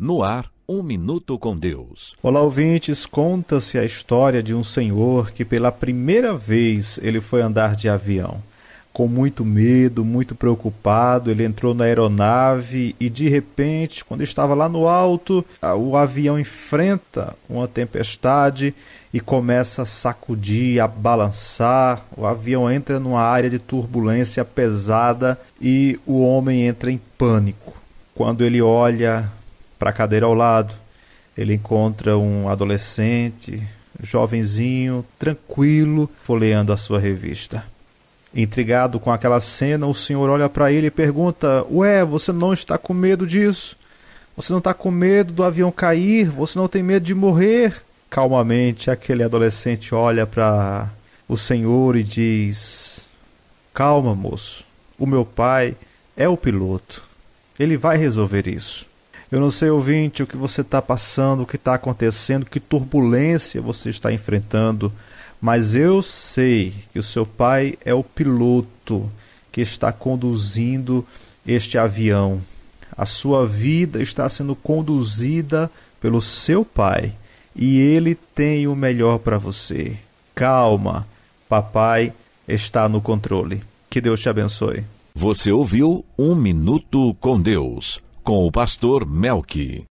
No ar, um minuto com Deus. Olá, ouvintes. Conta-se a história de um senhor que pela primeira vez ele foi andar de avião. Com muito medo, muito preocupado, ele entrou na aeronave e de repente, quando estava lá no alto, o avião enfrenta uma tempestade e começa a sacudir, a balançar. O avião entra numa área de turbulência pesada e o homem entra em pânico. Quando ele olha para a cadeira ao lado. Ele encontra um adolescente, jovenzinho, tranquilo, folheando a sua revista. Intrigado com aquela cena, o senhor olha para ele e pergunta: Ué, você não está com medo disso? Você não está com medo do avião cair? Você não tem medo de morrer? Calmamente, aquele adolescente olha para o senhor e diz: Calma, moço. O meu pai é o piloto. Ele vai resolver isso. Eu não sei, ouvinte, o que você está passando, o que está acontecendo, que turbulência você está enfrentando, mas eu sei que o seu pai é o piloto que está conduzindo este avião. A sua vida está sendo conduzida pelo seu pai e ele tem o melhor para você. Calma, papai está no controle. Que Deus te abençoe. Você ouviu Um Minuto com Deus com o pastor Melk.